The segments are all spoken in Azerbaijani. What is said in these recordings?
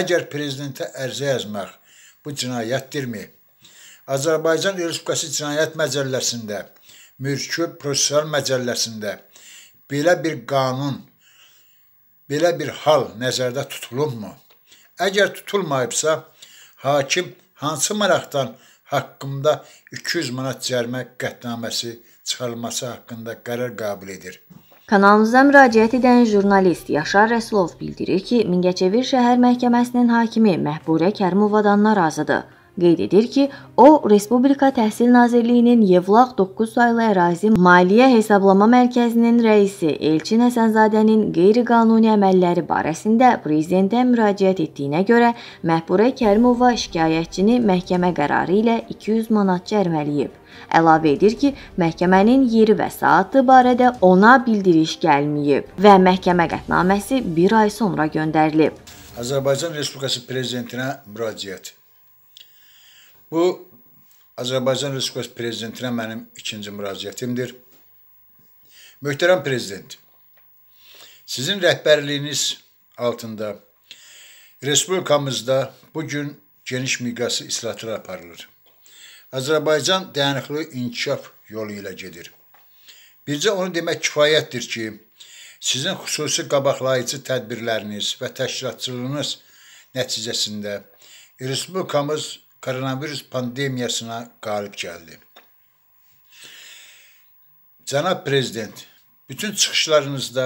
Əgər prezidentə ərizə yazmaq bu cinayətdirmi? Azərbaycan Respublikası Cinayət Məcəlləsində, Mülki Prosessual Məcəlləsində belə bir qanun, belə bir hal nəzərdə tutulubmu? Əgər tutulmayıbsa, hakim hansı maraqdan haqqımda 200 manat cərimə qətnaməsi çıxarılması haqqında qərar qəbul edir? Kanalımıza müraciət edən jurnalist Yaşar Rəsulov bildirir ki, Mingəçevir şəhər məhkəməsinin hakimi Məhburə Kərimovadan narazıdır. Qeyd edir ki, o, Respublika Təhsil Nazirliyinin Yevlaq 9 saylı ərazi Maliyyə Hesablama Mərkəzinin rəisi Elçin Həsənzadənin qeyri-qanuni əməlləri barəsində prezidentə müraciət etdiyinə görə Məhburə Kərimova şikayətçini məhkəmə qərarı ilə 200 manat cərimələyib. Əlavə edir ki, məhkəmənin yeri və saatı barədə ona bildiriş gəlməyib və məhkəmə qətnaməsi bir ay sonra göndərilib. Azərbaycan Respublikası Prezidentinə müraciət Bu Azərbaycan Respublikası prezidentinə mənim ikinci müraciətimdir. Möhtərəm prezident, sizin rəhbərliyiniz altında respublikamızda bu gün geniş miqyaslı islahatlar aparılır. Azərbaycan dayanıqlı inkişaf yolu ilə gedir. Bircə onu demək kifayətdir ki, sizin xüsusi qabaqlayıcı tədbirləriniz və təşkilatçılığınız nəticəsində respublikamız koronavirus pandemiyasına qalib gəldi. Cənab prezident, bütün çıxışlarınızda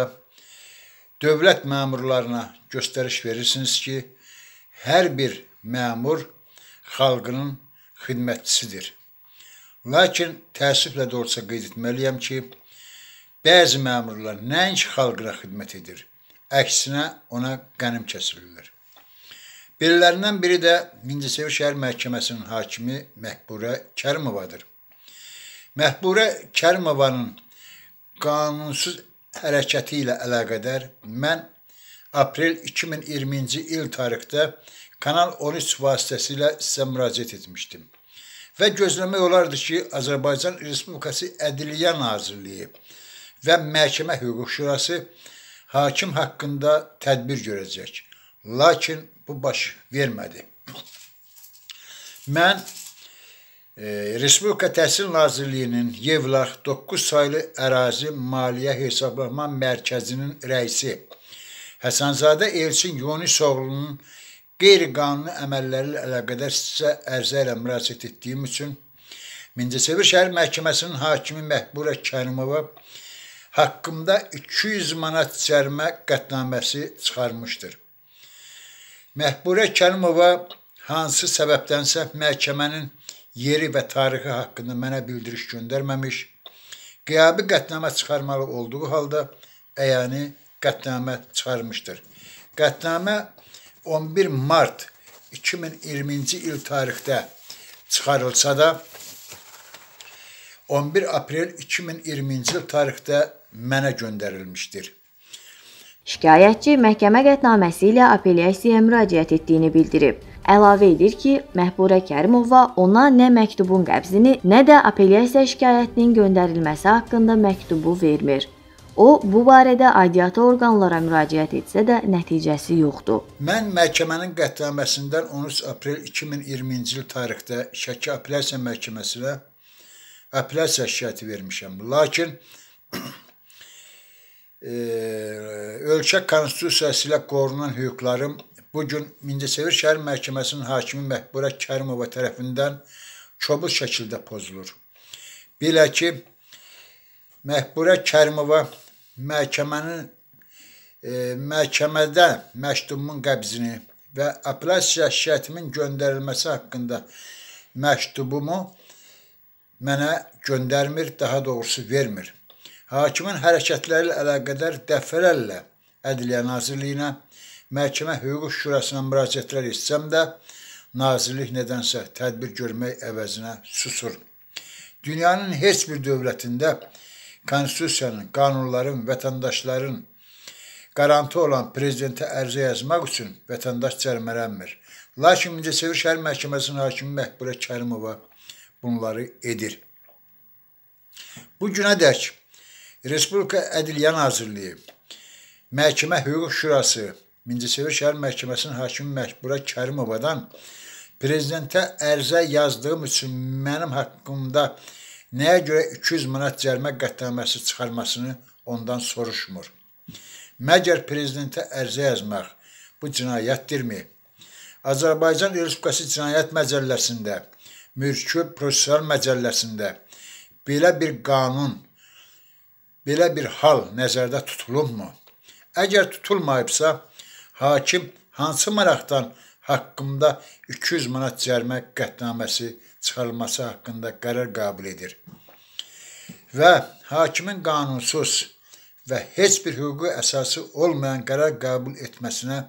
dövlət məmurlarına göstəriş verirsiniz ki, hər bir məmur xalqının xidmətçisidir. Lakin təəssüflə də olsa qeyd etməliyəm ki, bəzi məmurlar nəinki xalqına xidmət edir, əksinə ona qənim kəsirlər. Birilərindən biri də Mingəçevir şəhər məhkəməsinin hakimi Məhburə Kərimovadır. Məhburə Kərimovanın qanunsuz hərəkəti ilə əlaqədar mən aprel 2020-ci il tarixdə Kanal 13 vasitəsilə sizə müraciət etmişdim. Və gözləmək olardı ki, Azərbaycan Respublikası Ədliyyə Nazirliyi və Məhkəmə Hüquq Şurası hakim haqqında tədbir görəcək. Lakin bu baş vermədi. Mən e, Respublika Təhsil Nazirliyinin Yevlar 9 saylı ərazi maliyyə hesablama mərkəzinin rəisi Həsənzadə Elçin Yunisoğlu'nun qeyri-qanuni əməlləri ilə əlaqədar sizə ərizə ilə müraciət etdiyim üçün Mingəçevir şəhər məhkəməsinin hakimi Məhbura Kərimova haqqımda 200 manat cərimə qətnaməsi çıxarmışdır. Məhburə Kərimova hansı səbəbdənsə məhkəmənin yeri və tarixi haqqında mənə bildiriş göndərməmiş, qiyabi qətnamə çıxarmalı olduğu halda əyani qətnamə çıxarmışdır. Qətnamə 11 mart 2020-ci il tarixdə çıxarılsa da 11 aprel 2020-ci il tarixdə mənə göndərilmişdir. Şikayətçi məhkəmə qətnaməsi ilə apellyasiyaya müraciət etdiyini bildirib. Əlavə edir ki, Məhburə Kərimova ona nə məktubun qəbzini, nə də apellyasiya şikayətinin göndərilməsi haqqında məktubu vermir. O, bu barədə aidiyyatı orqanlara müraciət etsə də nəticəsi yoxdur. Mən məhkəmənin qətnaməsindən 13 aprel 2020-ci il tarixdə Şəki Apellyasiya Məhkəməsinə apellyasiya şikayəti vermişəm. Lakin ölkə konstitusiyası ilə qorunan hüquqlarım bu gün Mingəçevir şəhər məhkəməsinin hakimi Məhbura Kərimova tərəfindən kobud şəkildə pozulur. Belə ki, Məhbura Kərimova məhkəmənin e, məhkəmədə məktubumun qəbzini və apellyasiya şikayətimin göndərilməsi haqqında məktubumu mənə göndərmir, daha doğrusu vermir. Hakimin hərəkətləri ilə əlaqədar dəfələrlə Ədliyyə Nazirliyinə, Məhkəmə Hüquq Şurasına müraciətlər etsəm də nazirlik nədənsə tədbir görmək əvəzinə susur. Dünyanın heç bir dövlətində konstitusiyanın, qanunların, vətəndaşların qaranti olan prezidentə ərizə yazmaq üçün vətəndaş cərmələnmir. Lakin Mingəçevir şəhər məhkəməsinin hakimi Məhbulə Kərimova bunları edir. Bu günə dək Respublika Ədliyyə Nazirliyi, Məhkəmə Hüquq Şurası, Mingəçevir şəhər məhkəməsinin hakimi Məhbura Kərimovadan prezidentə ərizə yazdığım üçün mənim haqqımda nəyə görə 200 manat cərimə qətnaməsi çıxarmasını ondan soruşmur. Məgər prezidentə ərizə yazmaq bu cinayətdirmi? Azərbaycan Respublikası Cinayət Məcəlləsində, Mülki Prosessual Məcəlləsində belə bir qanun belə bir hal nəzərdə tutulubmu? Əgər tutulmayıbsa, hakim hansı maraqdan haqqımda 200 manat cərimə qətnaməsi çıxarılması haqqında qərar qəbul edir? Və hakimin qanunsuz və heç bir hüquqi əsası olmayan qərar qəbul etməsinə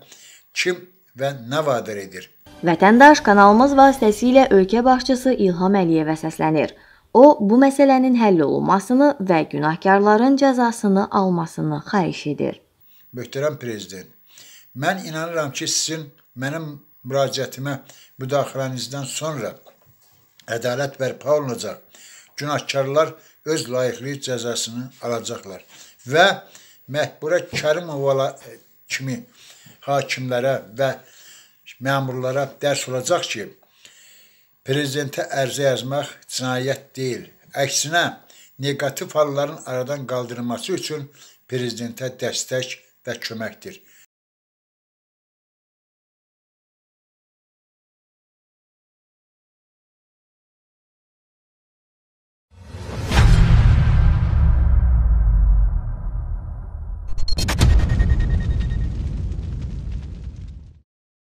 kim və nə vadar edir? Vətəndaş kanalımız vasitəsilə ölkə başçısı İlham Əliyevə səslənir. O, bu məsələnin həll olunmasını və günahkarların cəzasını almasını xahiş edir. Möhtərəm prezident, mən inanıram ki, sizin mənim müraciətimə müdaxilənizdən sonra ədalət bərpa olunacaq. Günahkarlar öz layiqli cəzasını alacaqlar və məhbura Kərimova e, kimi hakimlərə və məmurlara dərs olacaq ki, prezidentə ərizə yazmaq cinayət deyil. Əksinə, negativ halların aradan qaldırılması üçün prezidentə dəstək və köməkdir.